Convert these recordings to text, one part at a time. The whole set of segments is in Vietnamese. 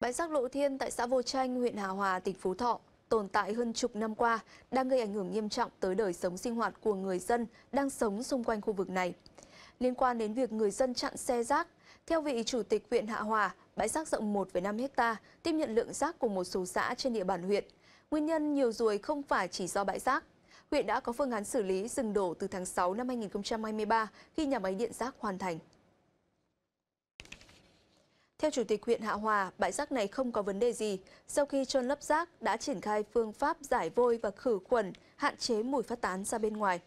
Bãi rác Lộ Thiên tại xã Vô Chanh, huyện Hà Hòa, tỉnh Phú Thọ tồn tại hơn chục năm qua đang gây ảnh hưởng nghiêm trọng tới đời sống sinh hoạt của người dân đang sống xung quanh khu vực này. Liên quan đến việc người dân chặn xe rác, theo vị chủ tịch huyện Hạ Hòa, bãi rác rộng 1,5 hecta tiếp nhận lượng rác của một số xã trên địa bàn huyện. Nguyên nhân nhiều ruồi không phải chỉ do bãi rác. Huyện đã có phương án xử lý dừng đổ từ tháng 6 năm 2023 khi nhà máy điện rác hoàn thành. Theo Chủ tịch huyện Hạ Hòa, bãi rác này không có vấn đề gì. Sau khi trôn lấp rác, đã triển khai phương pháp giải vôi và khử khuẩn, hạn chế mùi phát tán ra bên ngoài.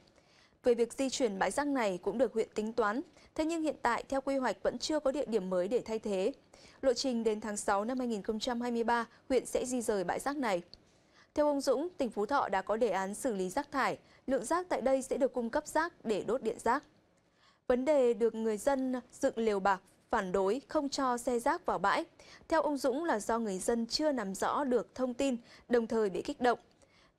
Về việc di chuyển bãi rác này cũng được huyện tính toán, thế nhưng hiện tại theo quy hoạch vẫn chưa có địa điểm mới để thay thế. Lộ trình đến tháng 6 năm 2023, huyện sẽ di rời bãi rác này. Theo ông Dũng, tỉnh Phú Thọ đã có đề án xử lý rác thải, lượng rác tại đây sẽ được cung cấp rác để đốt điện rác. Vấn đề được người dân dựng lều bạc phản đối không cho xe rác vào bãi. Theo ông Dũng là do người dân chưa nắm rõ được thông tin, đồng thời bị kích động.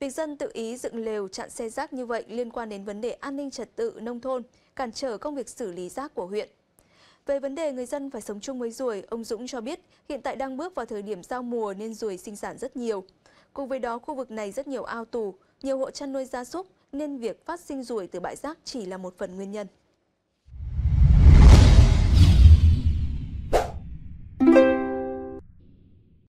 Việc dân tự ý dựng lều chặn xe rác như vậy liên quan đến vấn đề an ninh trật tự nông thôn, cản trở công việc xử lý rác của huyện. Về vấn đề người dân phải sống chung với ruồi, ông Dũng cho biết hiện tại đang bước vào thời điểm giao mùa nên ruồi sinh sản rất nhiều. Cùng với đó, khu vực này rất nhiều ao tù, nhiều hộ chăn nuôi gia súc nên việc phát sinh ruồi từ bãi rác chỉ là một phần nguyên nhân.